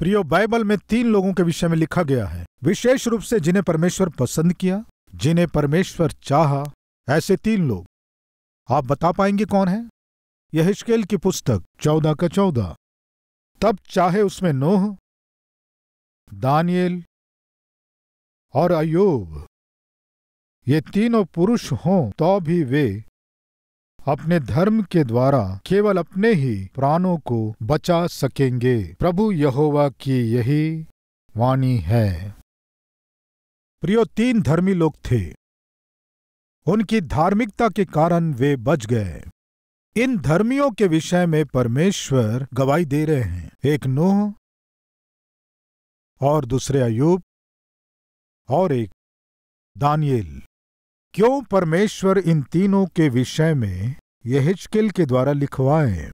प्रियो बाइबल में तीन लोगों के विषय में लिखा गया है विशेष रूप से जिन्हें परमेश्वर पसंद किया जिन्हें परमेश्वर चाहा ऐसे तीन लोग आप बता पाएंगे कौन है यह की पुस्तक चौदह का चौदह तब चाहे उसमें नोह दानियल और अयोब ये तीनों पुरुष हों तो भी वे अपने धर्म के द्वारा केवल अपने ही प्राणों को बचा सकेंगे प्रभु यहोवा की यही वाणी है प्रियो तीन धर्मी लोग थे उनकी धार्मिकता के कारण वे बच गए इन धर्मियों के विषय में परमेश्वर गवाही दे रहे हैं एक नोह और दूसरे अयूब और एक दानियल क्यों परमेश्वर इन तीनों के विषय में यह हिचकिल के द्वारा लिखवाए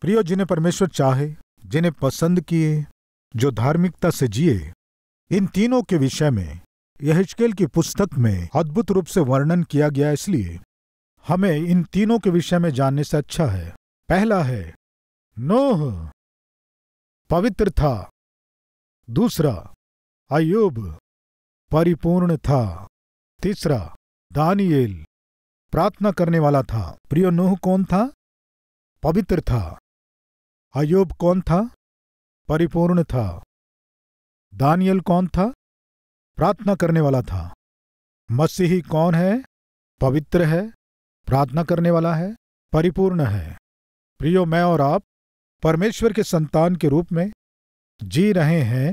प्रियो जिन्हें परमेश्वर चाहे जिन्हें पसंद किए जो धार्मिकता से जिए इन तीनों के विषय में यह हिचकिल की पुस्तक में अद्भुत रूप से वर्णन किया गया इसलिए हमें इन तीनों के विषय में जानने से अच्छा है पहला है नोह पवित्र था दूसरा अयुब परिपूर्ण था तीसरा दानियल प्रार्थना करने वाला था प्रियो नोह कौन था पवित्र था अयोब कौन था परिपूर्ण था दानियल कौन था प्रार्थना करने वाला था मसीही कौन है पवित्र है प्रार्थना करने वाला है परिपूर्ण है प्रियो मैं और आप परमेश्वर के संतान के रूप में जी रहे हैं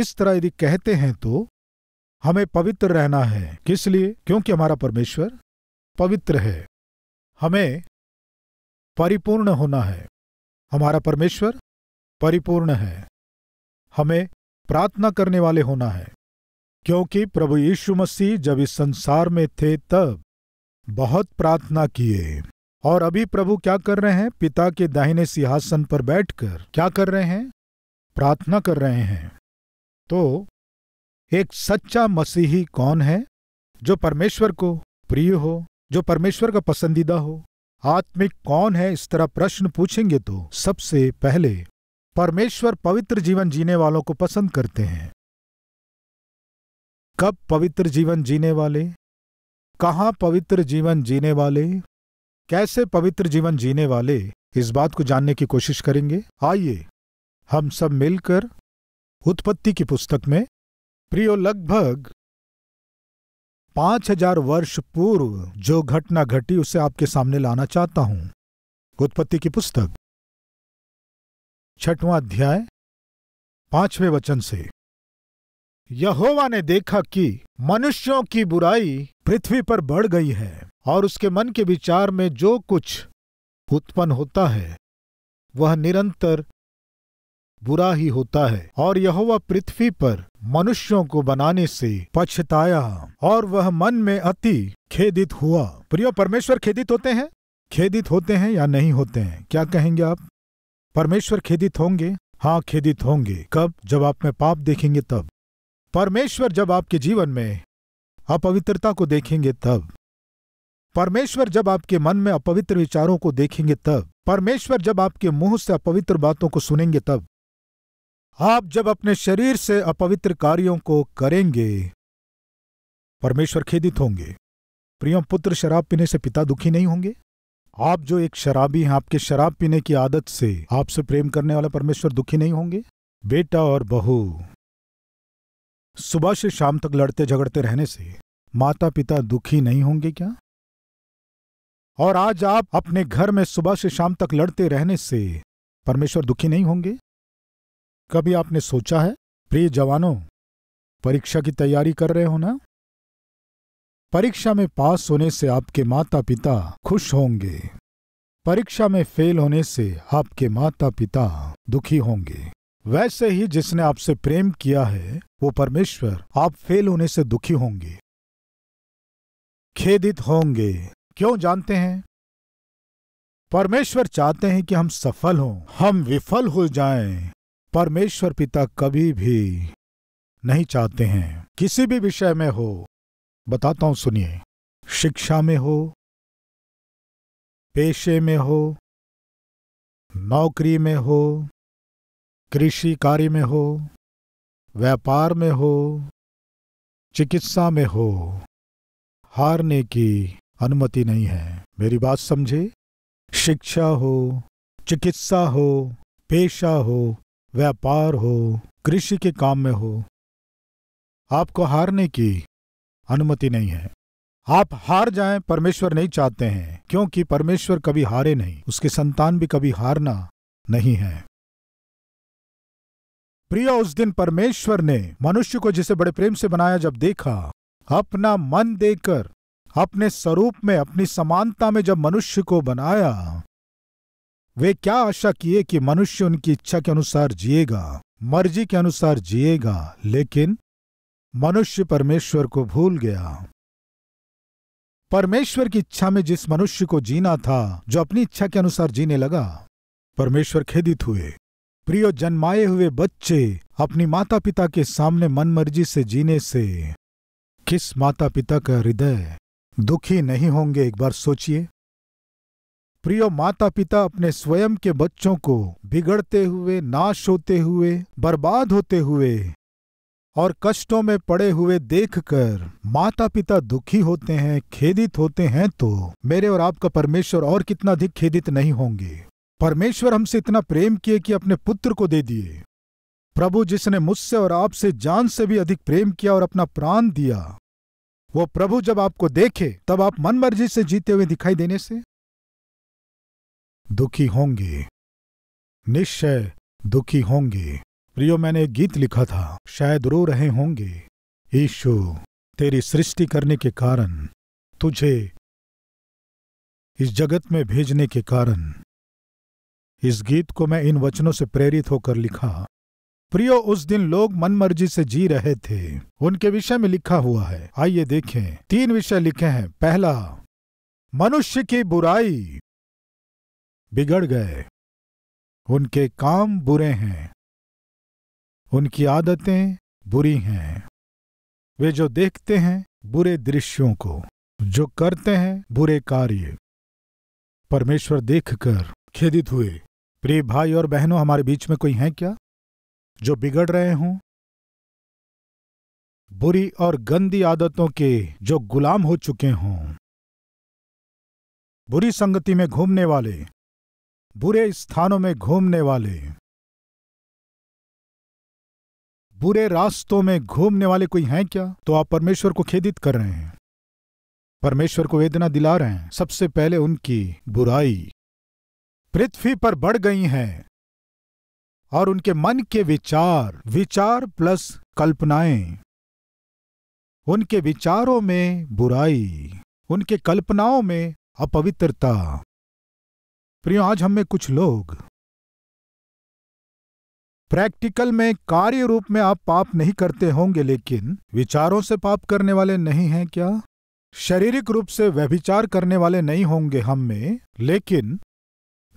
इस तरह यदि कहते हैं तो हमें पवित्र रहना है किस लिए क्योंकि हमारा परमेश्वर पवित्र है हमें परिपूर्ण होना है हमारा परमेश्वर परिपूर्ण है हमें प्रार्थना करने वाले होना है क्योंकि प्रभु यीशु मसीह जब इस संसार में थे तब बहुत प्रार्थना किए और अभी प्रभु क्या कर रहे हैं पिता के दाहिने सिंहासन पर बैठकर क्या कर रहे हैं प्रार्थना कर रहे हैं तो एक सच्चा मसीही कौन है जो परमेश्वर को प्रिय हो जो परमेश्वर का पसंदीदा हो आत्मिक कौन है इस तरह प्रश्न पूछेंगे तो सबसे पहले परमेश्वर पवित्र जीवन जीने वालों को पसंद करते हैं कब पवित्र जीवन जीने वाले कहाँ पवित्र जीवन जीने वाले कैसे पवित्र जीवन जीने वाले इस बात को जानने की कोशिश करेंगे आइए हम सब मिलकर उत्पत्ति की पुस्तक में प्रियो लगभग पांच हजार वर्ष पूर्व जो घटना घटी उसे आपके सामने लाना चाहता हूं उत्पत्ति की पुस्तक छठवां अध्याय पांचवें वचन से यहोवा ने देखा कि मनुष्यों की बुराई पृथ्वी पर बढ़ गई है और उसके मन के विचार में जो कुछ उत्पन्न होता है वह निरंतर बुरा ही होता है और यहोवा पृथ्वी पर मनुष्यों को बनाने से पछताया और वह मन में अति खेदित हुआ प्रियो परमेश्वर खेदित होते हैं खेदित होते हैं या नहीं होते हैं क्या कहेंगे आप परमेश्वर खेदित होंगे हाँ खेदित होंगे कब जब आप में पाप देखेंगे तब परमेश्वर जब आपके जीवन में अपवित्रता को देखेंगे तब परमेश्वर जब आपके मन में अपवित्र विचारों को देखेंगे तब परमेश्वर जब आपके मुंह से अपवित्र बातों को सुनेंगे तब आप जब अपने शरीर से अपवित्र कार्यों को करेंगे परमेश्वर खेदित होंगे प्रियो पुत्र शराब पीने से पिता दुखी नहीं होंगे आप जो एक शराबी हैं आपके शराब पीने की आदत से आपसे प्रेम करने वाला परमेश्वर दुखी नहीं होंगे बेटा और बहू सुबह से शाम तक लड़ते झगड़ते रहने से माता पिता दुखी नहीं होंगे क्या और आज आप अपने घर में सुबह से शाम तक लड़ते रहने से परमेश्वर दुखी नहीं होंगे कभी आपने सोचा है प्रिय जवानों परीक्षा की तैयारी कर रहे हो ना परीक्षा में पास होने से आपके माता पिता खुश होंगे परीक्षा में फेल होने से आपके माता पिता दुखी होंगे वैसे ही जिसने आपसे प्रेम किया है वो परमेश्वर आप फेल होने से दुखी होंगे खेदित होंगे क्यों जानते हैं परमेश्वर चाहते हैं कि हम सफल हों हम विफल हो जाएं, परमेश्वर पिता कभी भी नहीं चाहते हैं किसी भी विषय में हो बताता हूं सुनिए शिक्षा में हो पेशे में हो नौकरी में हो कृषि कार्य में हो व्यापार में हो चिकित्सा में हो हारने की अनुमति नहीं है मेरी बात समझे शिक्षा हो चिकित्सा हो पेशा हो व्यापार हो कृषि के काम में हो आपको हारने की अनुमति नहीं है आप हार जाएं परमेश्वर नहीं चाहते हैं क्योंकि परमेश्वर कभी हारे नहीं उसके संतान भी कभी हारना नहीं है प्रिय उस दिन परमेश्वर ने मनुष्य को जिसे बड़े प्रेम से बनाया जब देखा अपना मन देकर अपने स्वरूप में अपनी समानता में जब मनुष्य को बनाया वे क्या आशा किए कि मनुष्य उनकी इच्छा के अनुसार जिएगा मर्जी के अनुसार जिएगा लेकिन मनुष्य परमेश्वर को भूल गया परमेश्वर की इच्छा में जिस मनुष्य को जीना था जो अपनी इच्छा के अनुसार जीने लगा परमेश्वर खेदित हुए प्रियो जन्माए हुए बच्चे अपनी माता पिता के सामने मनमर्जी से जीने से किस माता पिता का हृदय दुखी नहीं होंगे एक बार सोचिए प्रिय माता पिता अपने स्वयं के बच्चों को बिगड़ते हुए नाश होते हुए बर्बाद होते हुए और कष्टों में पड़े हुए देखकर माता पिता दुखी होते हैं खेदित होते हैं तो मेरे और आपका परमेश्वर और कितना अधिक खेदित नहीं होंगे परमेश्वर हमसे इतना प्रेम किए कि अपने पुत्र को दे दिए प्रभु जिसने मुझसे और आपसे जान से भी अधिक प्रेम किया और अपना प्राण दिया वो प्रभु जब आपको देखे तब आप मनमर्जी से जीते हुए दिखाई देने से दुखी होंगे निश्चय दुखी होंगे प्रियो मैंने एक गीत लिखा था शायद रो रहे होंगे ईशु तेरी सृष्टि करने के कारण तुझे इस जगत में भेजने के कारण इस गीत को मैं इन वचनों से प्रेरित होकर लिखा प्रियो उस दिन लोग मनमर्जी से जी रहे थे उनके विषय में लिखा हुआ है आइए देखें तीन विषय लिखे हैं पहला मनुष्य की बुराई बिगड़ गए उनके काम बुरे हैं उनकी आदतें बुरी हैं वे जो देखते हैं बुरे दृश्यों को जो करते हैं बुरे कार्य परमेश्वर देखकर खेदित हुए प्रिय भाई और बहनों हमारे बीच में कोई हैं क्या जो बिगड़ रहे हों बुरी और गंदी आदतों के जो गुलाम हो चुके हों बुरी संगति में घूमने वाले बुरे स्थानों में घूमने वाले बुरे रास्तों में घूमने वाले कोई हैं क्या तो आप परमेश्वर को खेदित कर रहे हैं परमेश्वर को वेदना दिला रहे हैं सबसे पहले उनकी बुराई पृथ्वी पर बढ़ गई हैं और उनके मन के विचार विचार प्लस कल्पनाएं उनके विचारों में बुराई उनके कल्पनाओं में अपवित्रता प्रियो आज हम में कुछ लोग प्रैक्टिकल में कार्य रूप में आप पाप नहीं करते होंगे लेकिन विचारों से पाप करने वाले नहीं हैं क्या शारीरिक रूप से व्यभिचार करने वाले नहीं होंगे हम में लेकिन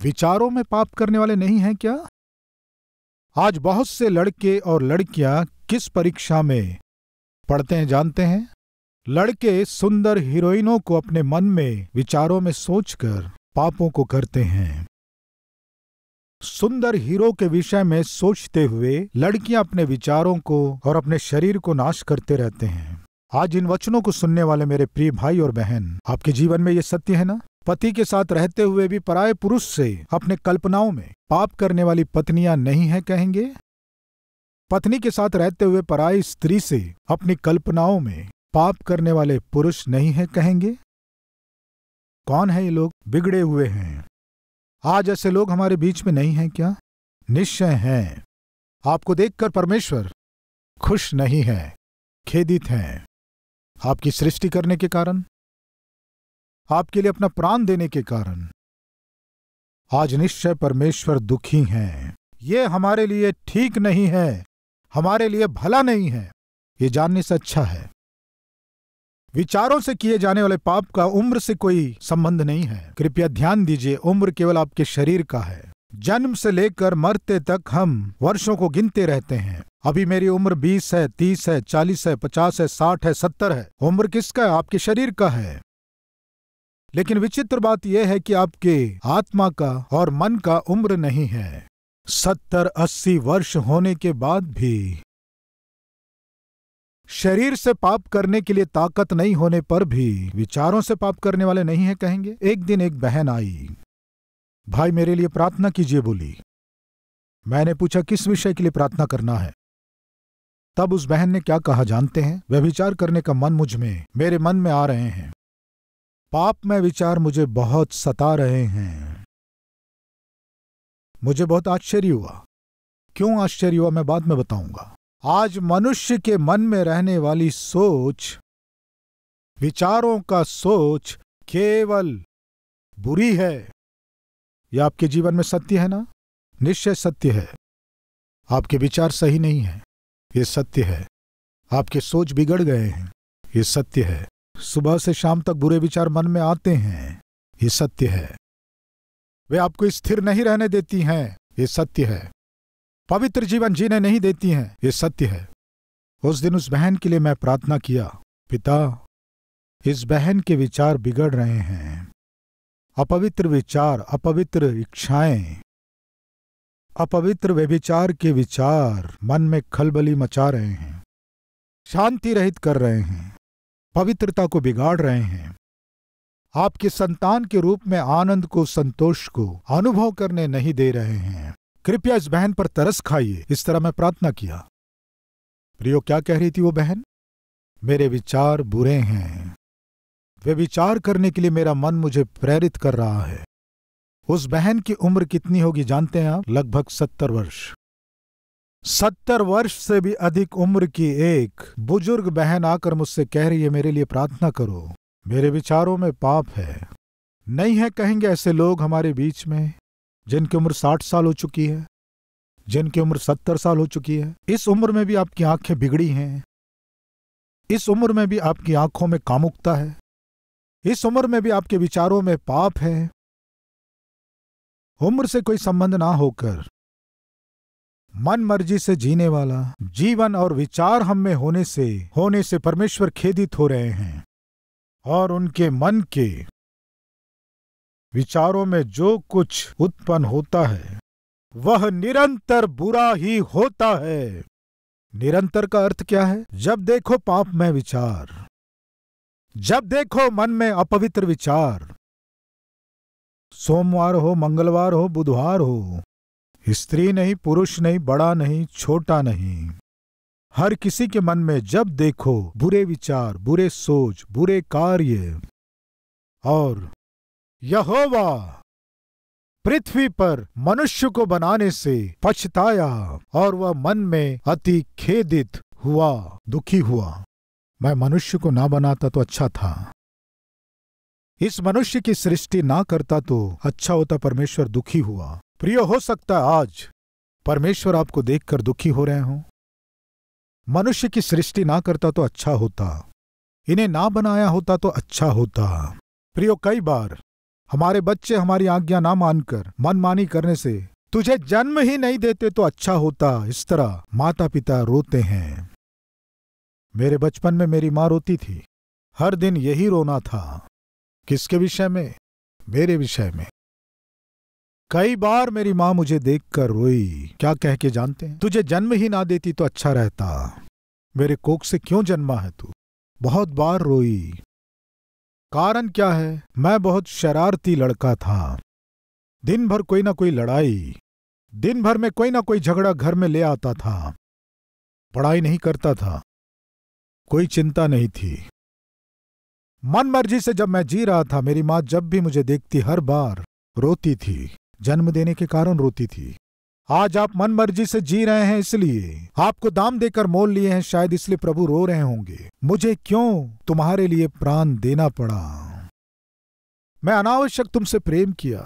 विचारों में पाप करने वाले नहीं हैं क्या आज बहुत से लड़के और लड़कियां किस परीक्षा में पढ़ते हैं जानते हैं लड़के सुंदर हीरोइनों को अपने मन में विचारों में सोचकर पापों को करते हैं सुंदर हीरो के विषय में सोचते हुए लड़कियां अपने विचारों को और अपने शरीर को नाश करते रहते हैं आज इन वचनों को सुनने वाले मेरे प्रिय भाई और बहन आपके जीवन में ये सत्य है ना पति के साथ रहते हुए भी पराये पुरुष से अपने कल्पनाओं में पाप करने वाली पत्नियां नहीं है कहेंगे पत्नी के साथ रहते हुए पराई स्त्री से अपनी कल्पनाओं में पाप करने वाले पुरुष नहीं है कहेंगे कौन है ये लोग बिगड़े हुए हैं आज ऐसे लोग हमारे बीच में नहीं हैं क्या निश्चय हैं आपको देखकर परमेश्वर खुश नहीं है खेदित हैं आपकी सृष्टि करने के कारण आपके लिए अपना प्राण देने के कारण आज निश्चय परमेश्वर दुखी हैं ये हमारे लिए ठीक नहीं है हमारे लिए भला नहीं है ये जानने से अच्छा है विचारों से किए जाने वाले पाप का उम्र से कोई संबंध नहीं है कृपया ध्यान दीजिए उम्र केवल आपके शरीर का है जन्म से लेकर मरते तक हम वर्षों को गिनते रहते हैं अभी मेरी उम्र 20 है 30 है 40 है 50 है 60 है 70 है उम्र किसका है आपके शरीर का है लेकिन विचित्र बात यह है कि आपके आत्मा का और मन का उम्र नहीं है सत्तर अस्सी वर्ष होने के बाद भी शरीर से पाप करने के लिए ताकत नहीं होने पर भी विचारों से पाप करने वाले नहीं है कहेंगे एक दिन एक बहन आई भाई मेरे लिए प्रार्थना कीजिए बोली मैंने पूछा किस विषय के लिए प्रार्थना करना है तब उस बहन ने क्या कहा जानते हैं वह विचार करने का मन मुझ में मेरे मन में आ रहे हैं पाप में विचार मुझे बहुत सता रहे हैं मुझे बहुत आश्चर्य हुआ क्यों आश्चर्य हुआ मैं बाद में बताऊंगा आज मनुष्य के मन में रहने वाली सोच विचारों का सोच केवल बुरी है यह आपके जीवन में सत्य है ना निश्चय सत्य है आपके विचार सही नहीं है ये सत्य है आपके सोच बिगड़ गए हैं ये सत्य है सुबह से शाम तक बुरे विचार मन में आते हैं ये सत्य है वे आपको स्थिर नहीं रहने देती हैं ये सत्य है पवित्र जीवन जीने नहीं देती हैं ये सत्य है उस दिन उस बहन के लिए मैं प्रार्थना किया पिता इस बहन के विचार बिगड़ रहे हैं अपवित्र विचार अपवित्र इच्छाएं अपवित्र व्यभिचार के विचार मन में खलबली मचा रहे हैं शांति रहित कर रहे हैं पवित्रता को बिगाड़ रहे हैं आपके संतान के रूप में आनंद को संतोष को अनुभव करने नहीं दे रहे हैं कृपया इस बहन पर तरस खाइए इस तरह मैं प्रार्थना किया प्रियो क्या कह रही थी वो बहन मेरे विचार बुरे हैं वे विचार करने के लिए मेरा मन मुझे प्रेरित कर रहा है उस बहन की उम्र कितनी होगी जानते हैं आप लगभग सत्तर वर्ष सत्तर वर्ष से भी अधिक उम्र की एक बुजुर्ग बहन आकर मुझसे कह रही है मेरे लिए प्रार्थना करो मेरे विचारों में पाप है नहीं है कहेंगे ऐसे लोग हमारे बीच में जिनकी उम्र साठ साल हो चुकी है जिनकी उम्र सत्तर साल हो चुकी है इस उम्र में भी आपकी आंखें बिगड़ी हैं इस उम्र में भी आपकी आंखों में कामुकता है इस उम्र में भी आपके विचारों में पाप है उम्र से कोई संबंध ना होकर मन मर्जी से जीने वाला जीवन और विचार हम में होने से होने से परमेश्वर खेदित हो रहे हैं और उनके मन के विचारों में जो कुछ उत्पन्न होता है वह निरंतर बुरा ही होता है निरंतर का अर्थ क्या है जब देखो पाप में विचार जब देखो मन में अपवित्र विचार सोमवार हो मंगलवार हो बुधवार हो स्त्री नहीं पुरुष नहीं बड़ा नहीं छोटा नहीं हर किसी के मन में जब देखो बुरे विचार बुरे सोच बुरे कार्य और यहोवा पृथ्वी पर मनुष्य को बनाने से पछताया और वह मन में अति खेदित हुआ दुखी हुआ मैं मनुष्य को ना बनाता तो अच्छा था इस मनुष्य की सृष्टि ना करता तो अच्छा होता परमेश्वर दुखी हुआ प्रिय हो सकता आज परमेश्वर आपको देखकर दुखी हो रहे हो मनुष्य की सृष्टि ना करता तो अच्छा होता इन्हें ना बनाया होता तो अच्छा होता प्रियो कई बार हमारे बच्चे हमारी आज्ञा ना मानकर मनमानी करने से तुझे जन्म ही नहीं देते तो अच्छा होता इस तरह माता पिता रोते हैं मेरे बचपन में मेरी माँ रोती थी हर दिन यही रोना था किसके विषय में मेरे विषय में कई बार मेरी माँ मुझे देखकर रोई क्या कह के जानते हैं तुझे जन्म ही ना देती तो अच्छा रहता मेरे कोख से क्यों जन्मा है तू बहुत बार रोई कारण क्या है मैं बहुत शरारती लड़का था दिन भर कोई ना कोई लड़ाई दिन भर में कोई ना कोई झगड़ा घर में ले आता था पढ़ाई नहीं करता था कोई चिंता नहीं थी मन मर्जी से जब मैं जी रहा था मेरी माँ जब भी मुझे देखती हर बार रोती थी जन्म देने के कारण रोती थी आज आप मन मर्जी से जी रहे हैं इसलिए आपको दाम देकर मोल लिए हैं शायद इसलिए प्रभु रो रहे होंगे मुझे क्यों तुम्हारे लिए प्राण देना पड़ा मैं अनावश्यक तुमसे प्रेम किया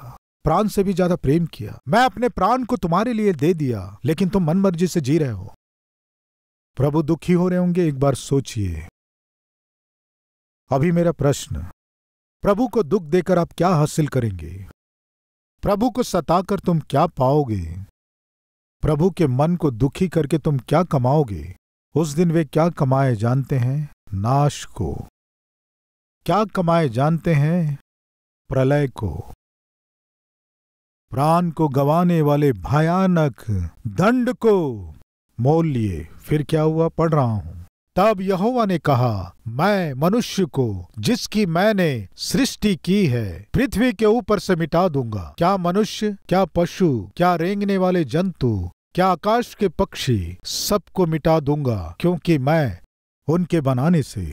प्राण से भी ज्यादा प्रेम किया मैं अपने प्राण को तुम्हारे लिए दे दिया लेकिन तुम मन मर्जी से जी रहे हो प्रभु दुखी हो रहे होंगे एक बार सोचिए अभी मेरा प्रश्न प्रभु को दुख देकर आप क्या हासिल करेंगे प्रभु को सताकर तुम क्या पाओगे प्रभु के मन को दुखी करके तुम क्या कमाओगे उस दिन वे क्या कमाए जानते हैं नाश को क्या कमाए जानते हैं प्रलय को प्राण को गवाने वाले भयानक दंड को मोल लिए फिर क्या हुआ पढ़ रहा हूं तब यहोवा ने कहा मैं मनुष्य को जिसकी मैंने सृष्टि की है पृथ्वी के ऊपर से मिटा दूंगा क्या मनुष्य क्या पशु क्या रेंगने वाले जंतु क्या आकाश के पक्षी सबको मिटा दूंगा क्योंकि मैं उनके बनाने से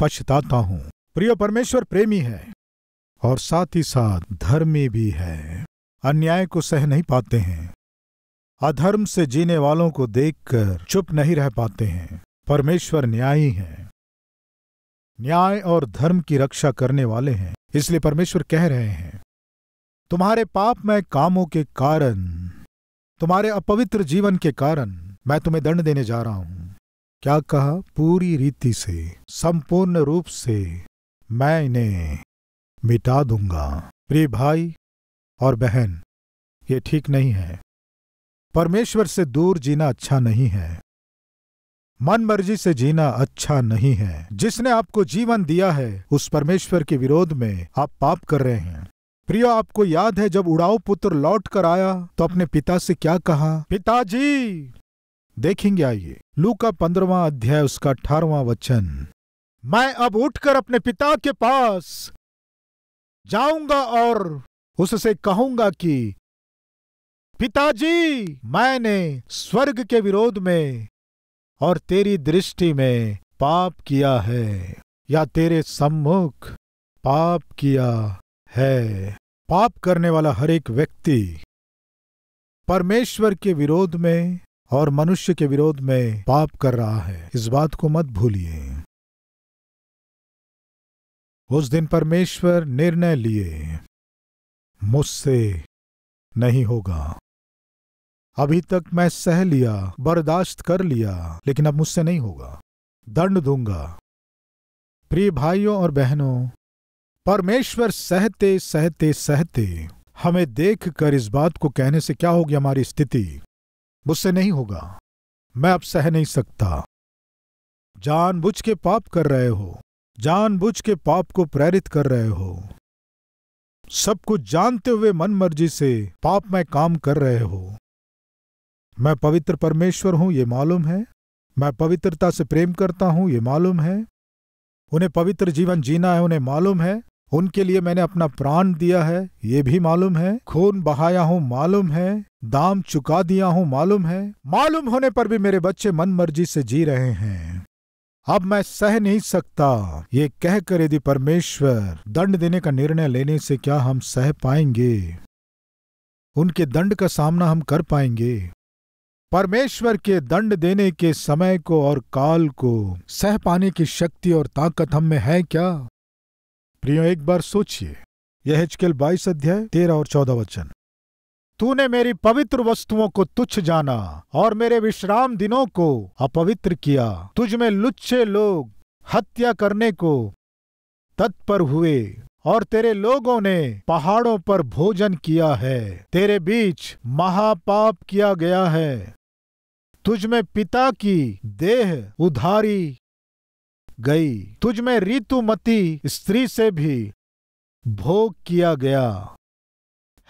पछताता हूँ प्रिय परमेश्वर प्रेमी है और साथ ही साथ धर्मी भी है अन्याय को सह नहीं पाते हैं अधर्म से जीने वालों को देखकर चुप नहीं रह पाते हैं परमेश्वर न्यायी हैं न्याय और धर्म की रक्षा करने वाले हैं इसलिए परमेश्वर कह रहे हैं तुम्हारे पापमय कामों के कारण तुम्हारे अपवित्र जीवन के कारण मैं तुम्हें दंड देने जा रहा हूं क्या कहा पूरी रीति से संपूर्ण रूप से मैं इन्हें मिटा दूंगा प्रिय भाई और बहन ये ठीक नहीं है परमेश्वर से दूर जीना अच्छा नहीं है मन मर्जी से जीना अच्छा नहीं है जिसने आपको जीवन दिया है उस परमेश्वर के विरोध में आप पाप कर रहे हैं प्रियो आपको याद है जब उड़ाऊ पुत्र लौट कर आया तो अपने पिता से क्या कहा पिताजी देखेंगे आइए लू का पंद्रवा अध्याय उसका अठारवा वचन मैं अब उठकर अपने पिता के पास जाऊंगा और उससे कहूंगा कि पिताजी मैंने स्वर्ग के विरोध में और तेरी दृष्टि में पाप किया है या तेरे सम्मुख पाप किया है पाप करने वाला हर एक व्यक्ति परमेश्वर के विरोध में और मनुष्य के विरोध में पाप कर रहा है इस बात को मत भूलिए उस दिन परमेश्वर निर्णय लिए मुझसे नहीं होगा अभी तक मैं सह लिया बर्दाश्त कर लिया लेकिन अब मुझसे नहीं होगा दंड दूंगा प्रिय भाइयों और बहनों परमेश्वर सहते सहते सहते हमें देख कर इस बात को कहने से क्या होगी हमारी स्थिति मुझसे नहीं होगा मैं अब सह नहीं सकता जानबूझ के पाप कर रहे हो जानबूझ के पाप को प्रेरित कर रहे हो सब कुछ जानते हुए मन मर्जी से पाप में काम कर रहे हो मैं पवित्र परमेश्वर हूं ये मालूम है मैं पवित्रता से प्रेम करता हूं ये मालूम है उन्हें पवित्र जीवन जीना है उन्हें मालूम है उनके लिए मैंने अपना प्राण दिया है ये भी मालूम है खून बहाया हूं मालूम है दाम चुका दिया हूं मालूम है मालूम होने पर भी मेरे बच्चे मन मर्जी से जी रहे हैं अब मैं सह नहीं सकता ये कहकर यदि परमेश्वर दंड देने का निर्णय लेने से क्या हम सह पाएंगे उनके दंड का सामना हम कर पाएंगे परमेश्वर के दंड देने के समय को और काल को सह पाने की शक्ति और ताकत हम में है क्या प्रियो एक बार सोचिए यह हिचकेल बाईस अध्याय तेरह और चौदह वचन तूने मेरी पवित्र वस्तुओं को तुच्छ जाना और मेरे विश्राम दिनों को अपवित्र किया तुझ में लुच्छे लोग हत्या करने को तत्पर हुए और तेरे लोगों ने पहाड़ों पर भोजन किया है तेरे बीच महापाप किया गया है तुझ में पिता की देह उधारी गई तुझ में ऋतुमती स्त्री से भी भोग किया गया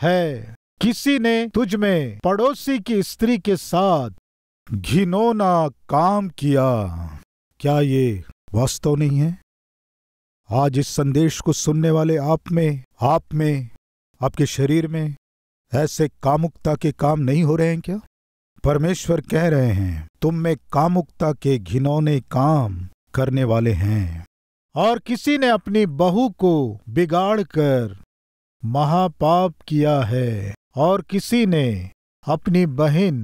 है किसी ने तुझ में पड़ोसी की स्त्री के साथ घिनौना काम किया क्या ये वास्तव नहीं है आज इस संदेश को सुनने वाले आप में आप में आपके शरीर में ऐसे कामुकता के काम नहीं हो रहे हैं क्या परमेश्वर कह रहे हैं तुम में कामुकता के घिनौने काम करने वाले हैं और किसी ने अपनी बहू को बिगाड़कर महापाप किया है और किसी ने अपनी बहन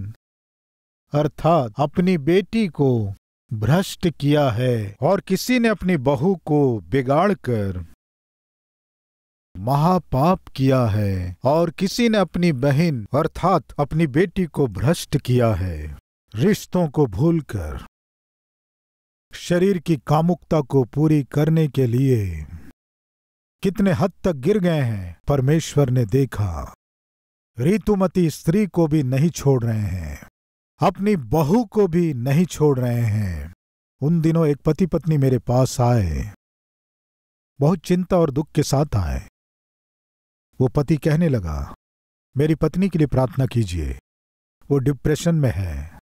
अर्थात अपनी बेटी को भ्रष्ट किया है और किसी ने अपनी बहू को बिगाड़कर महापाप किया है और किसी ने अपनी बहन अर्थात अपनी बेटी को भ्रष्ट किया है रिश्तों को भूलकर शरीर की कामुकता को पूरी करने के लिए कितने हद तक गिर गए हैं परमेश्वर ने देखा ऋतुमती स्त्री को भी नहीं छोड़ रहे हैं अपनी बहू को भी नहीं छोड़ रहे हैं उन दिनों एक पति पत्नी मेरे पास आए बहुत चिंता और दुख के साथ आए वो पति कहने लगा मेरी पत्नी के लिए प्रार्थना कीजिए वो डिप्रेशन में है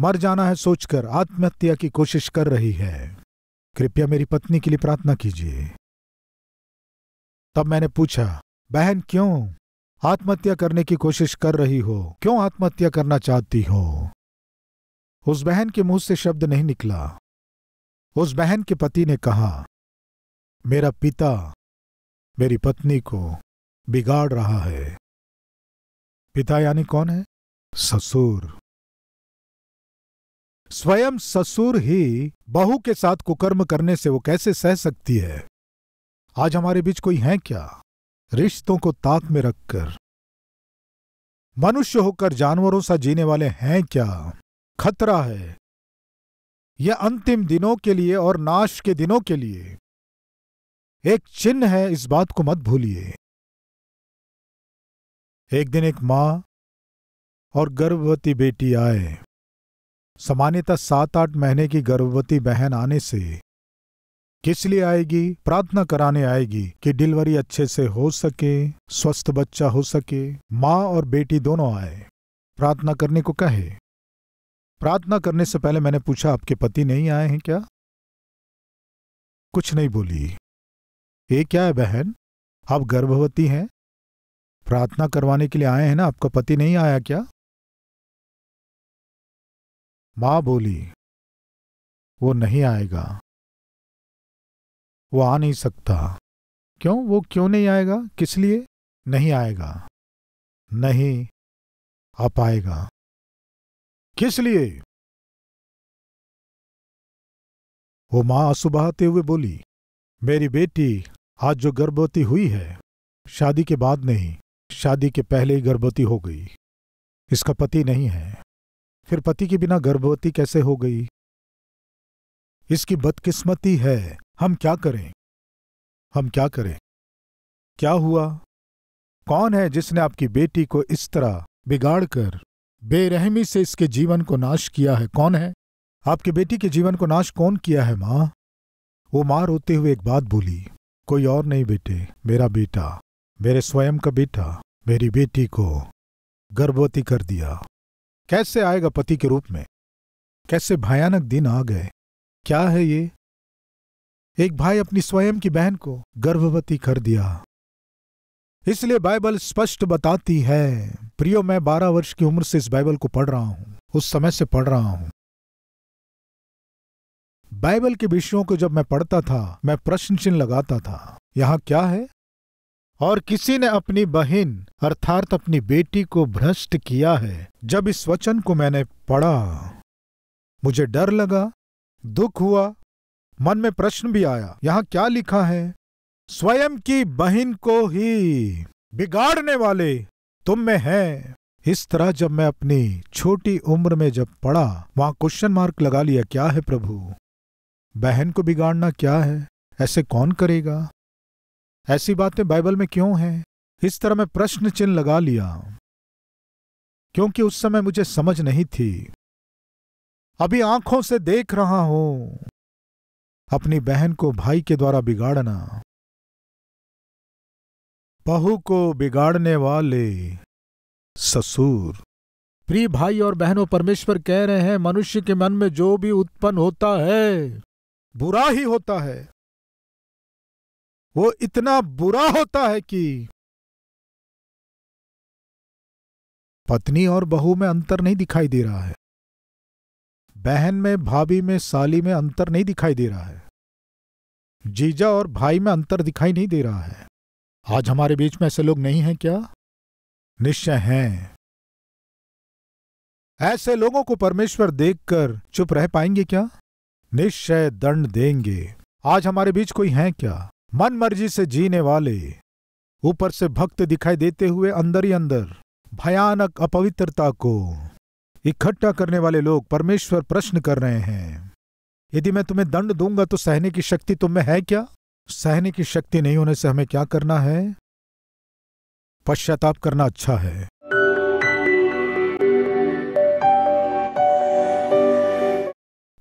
मर जाना है सोचकर आत्महत्या की कोशिश कर रही है कृपया मेरी पत्नी के लिए प्रार्थना कीजिए तब मैंने पूछा बहन क्यों आत्महत्या करने की कोशिश कर रही हो क्यों आत्महत्या करना चाहती हो उस बहन के मुंह से शब्द नहीं निकला उस बहन के पति ने कहा मेरा पिता मेरी पत्नी को बिगाड़ रहा है पिता यानी कौन है ससुर स्वयं ससुर ही बहू के साथ कुकर्म करने से वो कैसे सह सकती है आज हमारे बीच कोई है क्या रिश्तों को ताक में रखकर मनुष्य होकर जानवरों सा जीने वाले हैं क्या खतरा है यह अंतिम दिनों के लिए और नाश के दिनों के लिए एक चिन्ह है इस बात को मत भूलिए एक दिन एक माँ और गर्भवती बेटी आए सामान्यतः सात आठ महीने की गर्भवती बहन आने से किस लिए आएगी प्रार्थना कराने आएगी कि डिलीवरी अच्छे से हो सके स्वस्थ बच्चा हो सके माँ और बेटी दोनों आए प्रार्थना करने को कहे प्रार्थना करने से पहले मैंने पूछा आपके पति नहीं आए हैं क्या कुछ नहीं बोली ये क्या है बहन आप गर्भवती हैं प्रार्थना करवाने के लिए आए हैं ना आपका पति नहीं आया क्या मां बोली वो नहीं आएगा वो आ नहीं सकता क्यों वो क्यों नहीं आएगा किस लिए नहीं आएगा नहीं आ पाएगा किस लिए वो मां असुबहाते हुए बोली मेरी बेटी आज जो गर्भवती हुई है शादी के बाद नहीं शादी के पहले ही गर्भवती हो गई इसका पति नहीं है फिर पति के बिना गर्भवती कैसे हो गई इसकी बदकिस्मती है हम क्या करें हम क्या करें क्या हुआ कौन है जिसने आपकी बेटी को इस तरह बिगाड़कर बेरहमी से इसके जीवन को नाश किया है कौन है आपकी बेटी के जीवन को नाश कौन किया है मां वो मां रोते हुए एक बात बोली कोई और नहीं बेटे मेरा बेटा मेरे स्वयं का बेटा मेरी बेटी को गर्भवती कर दिया कैसे आएगा पति के रूप में कैसे भयानक दिन आ गए क्या है ये एक भाई अपनी स्वयं की बहन को गर्भवती कर दिया इसलिए बाइबल स्पष्ट बताती है प्रियो मैं बारह वर्ष की उम्र से इस बाइबल को पढ़ रहा हूं उस समय से पढ़ रहा हूं बाइबल के विषयों को जब मैं पढ़ता था मैं प्रश्न चिन्ह लगाता था यहां क्या है और किसी ने अपनी बहन अर्थात अपनी बेटी को भ्रष्ट किया है जब इस वचन को मैंने पढ़ा मुझे डर लगा दुख हुआ मन में प्रश्न भी आया यहां क्या लिखा है स्वयं की बहन को ही बिगाड़ने वाले तुम में हैं इस तरह जब मैं अपनी छोटी उम्र में जब पढ़ा वहां क्वेश्चन मार्क लगा लिया क्या है प्रभु बहन को बिगाड़ना क्या है ऐसे कौन करेगा ऐसी बातें बाइबल में क्यों हैं इस तरह मैं प्रश्न चिन्ह लगा लिया क्योंकि उस समय मुझे समझ नहीं थी अभी आंखों से देख रहा हूं अपनी बहन को भाई के द्वारा बिगाड़ना बहू को बिगाड़ने वाले ससुर प्रिय भाई और बहनों परमेश्वर कह रहे हैं मनुष्य के मन में जो भी उत्पन्न होता है बुरा ही होता है वो इतना बुरा होता है कि पत्नी और बहू में अंतर नहीं दिखाई दे रहा है बहन में भाभी में साली में अंतर नहीं दिखाई दे रहा है जीजा और भाई में अंतर दिखाई नहीं दे रहा है आज हमारे बीच में ऐसे लोग नहीं हैं क्या निश्चय हैं ऐसे लोगों को परमेश्वर देखकर चुप रह पाएंगे क्या निश्चय दंड देंगे आज हमारे बीच कोई है क्या मन मर्जी से जीने वाले ऊपर से भक्त दिखाई देते हुए अंदर ही अंदर भयानक अपवित्रता को इकट्ठा करने वाले लोग परमेश्वर प्रश्न कर रहे हैं यदि मैं तुम्हें दंड दूंगा तो सहने की शक्ति तुम में है क्या सहने की शक्ति नहीं होने से हमें क्या करना है पश्चाताप करना अच्छा है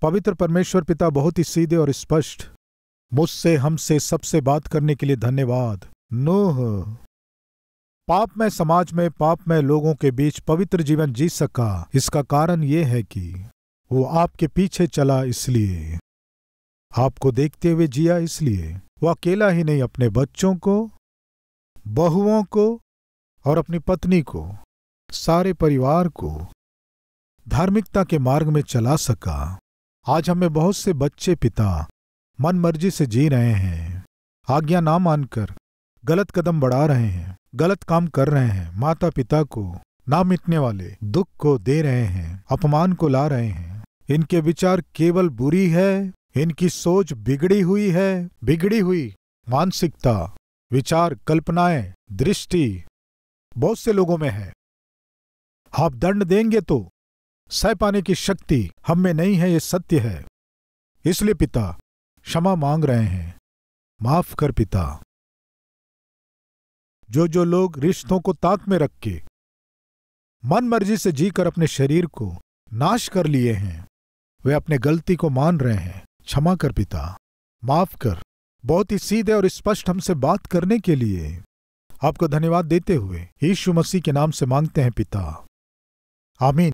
पवित्र परमेश्वर पिता बहुत ही सीधे और स्पष्ट मुझसे हमसे सबसे बात करने के लिए धन्यवाद नोह पाप में समाज में पाप में लोगों के बीच पवित्र जीवन जी सका इसका कारण यह है कि वो आपके पीछे चला इसलिए आपको देखते हुए जिया इसलिए वो अकेला ही नहीं अपने बच्चों को बहुओं को और अपनी पत्नी को सारे परिवार को धार्मिकता के मार्ग में चला सका आज हमें बहुत से बच्चे पिता मन मर्जी से जी रहे हैं आज्ञा ना मानकर गलत कदम बढ़ा रहे हैं गलत काम कर रहे हैं माता पिता को ना मिटने वाले दुख को दे रहे हैं अपमान को ला रहे हैं इनके विचार केवल बुरी है इनकी सोच बिगड़ी हुई है बिगड़ी हुई मानसिकता विचार कल्पनाएं दृष्टि बहुत से लोगों में है आप दंड देंगे तो सह पाने की शक्ति हम में नहीं है ये सत्य है इसलिए पिता क्षमा मांग रहे हैं माफ कर पिता जो जो लोग रिश्तों को ताक में रख के मन मर्जी से जीकर अपने शरीर को नाश कर लिए हैं वे अपने गलती को मान रहे हैं क्षमा कर पिता माफ कर बहुत ही सीधे और स्पष्ट हमसे बात करने के लिए आपको धन्यवाद देते हुए यीशु मसीह के नाम से मांगते हैं पिता आमीन